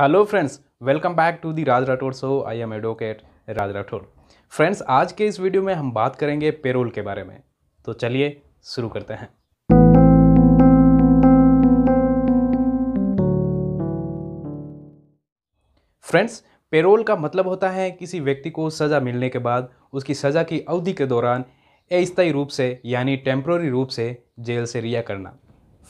hello friends welcome back to the Raj Rathore so I am advocate Raj Rathore friends आज के इस video में हम बात करेंगे पेरोल के बारे में तो चलिए शुरू करते हैं फ्रेंड्स पेरोल का मतलब होता है किसी व्यक्ति को सज़ा मिलने के बाद उसकी सज़ा की अवधि के दौरान अस्थायी रूप से यानी टेम्प्रोरी रूप से जेल से रिहा करना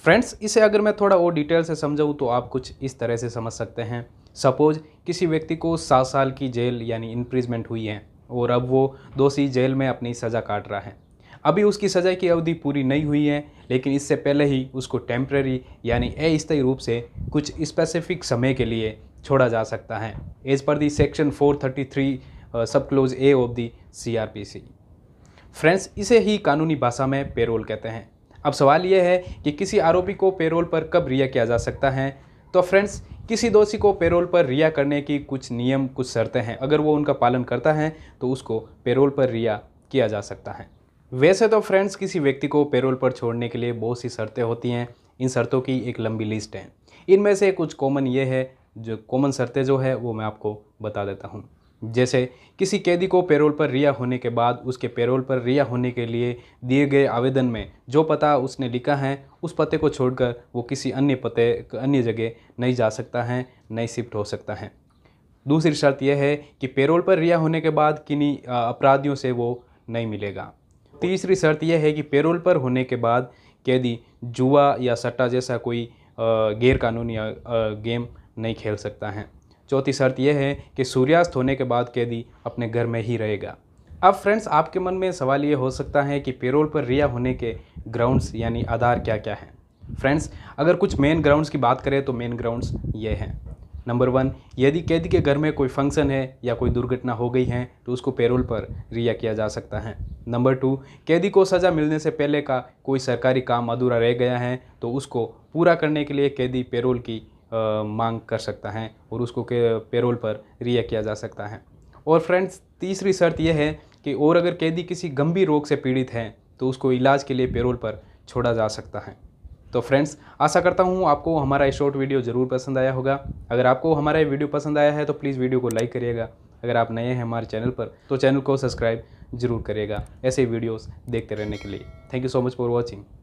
फ्रेंड्स इसे अगर मैं थोड़ा और डिटेल से समझाऊँ तो आप कुछ इस तरह से समझ सकते हैं सपोज किसी व्यक्ति को सात साल की जेल यानी इम्प्रिजमेंट हुई है और अब वो दोषी जेल में अपनी सज़ा काट रहा है अभी उसकी सज़ा की अवधि पूरी नहीं हुई है लेकिन इससे पहले ही उसको टेम्प्रेरी यानी अस्थायी रूप से कुछ स्पेसिफिक समय के लिए छोड़ा जा सकता है as per the section 433 sub clause A of the C friends इसे ही कानूनी भाषा में पेरोल कहते हैं अब सवाल यह है कि किसी आरोपी को पेरोल पर कब रिया किया जा सकता है तो फ्रेंड्स किसी दोषी को पेरोल पर रिया करने की कुछ नियम कुछ शर्तें हैं अगर वो उनका पालन करता है तो उसको पेरोल पर रिया किया जा सकता है वैसे तो फ्रेंड्स किसी व्यक्ति को पेरोल पर छोड़ने के लिए बहुत सी शर्तें होती हैं इन शर्तों की एक लंबी लिस्ट है इनमें से कुछ कॉमन ये है जो कॉमन शर्तें जो है वो मैं आपको बता देता हूँ जैसे किसी कैदी को पैरोल पर रिहा होने के बाद उसके पैरोल पर रिहा होने के लिए दिए गए आवेदन में जो पता उसने लिखा है उस पते को छोड़कर वो किसी अन्य पते अन्य जगह नहीं जा सकता है नहीं शिफ्ट हो सकता है दूसरी शर्त यह है कि पैरोल पर रिहा होने के बाद किन्हीं अपराधियों से वो नहीं मिलेगा तीसरी शर्त यह है कि पैरोल पर होने के बाद कैदी जुआ या सट्टा जैसा कोई गैरकानूनी गेम नहीं खेल सकता है चौथी शर्त यह है कि सूर्यास्त होने के बाद कैदी अपने घर में ही रहेगा अब फ्रेंड्स आपके मन में सवाल ये हो सकता है कि पेरोल पर रिहा होने के ग्राउंड्स यानी आधार क्या क्या हैं फ्रेंड्स अगर कुछ मेन ग्राउंड्स की बात करें तो मेन ग्राउंड्स ये हैं नंबर वन यदि कैदी के घर में कोई फंक्शन है या कोई दुर्घटना हो गई है तो उसको पेरोल पर रिहा किया जा सकता है नंबर टू कैदी को सज़ा मिलने से पहले का कोई सरकारी काम अधूरा रह गया है तो उसको पूरा करने के लिए कैदी पेरोल की मांग कर सकता है और उसको के पेरोल पर रिया किया जा सकता है और फ्रेंड्स तीसरी शर्त यह है कि और अगर कैदी किसी गंभीर रोग से पीड़ित है तो उसको इलाज के लिए पेरोल पर छोड़ा जा सकता है तो फ्रेंड्स आशा करता हूँ आपको हमारा ये शॉर्ट वीडियो ज़रूर पसंद आया होगा अगर आपको हमारा ये वीडियो पसंद आया है तो प्लीज़ वीडियो को लाइक करिएगा अगर आप नए हैं हमारे चैनल पर तो चैनल को सब्सक्राइब जरूर करिएगा ऐसे वीडियोस देखते रहने के लिए thank you so much for watching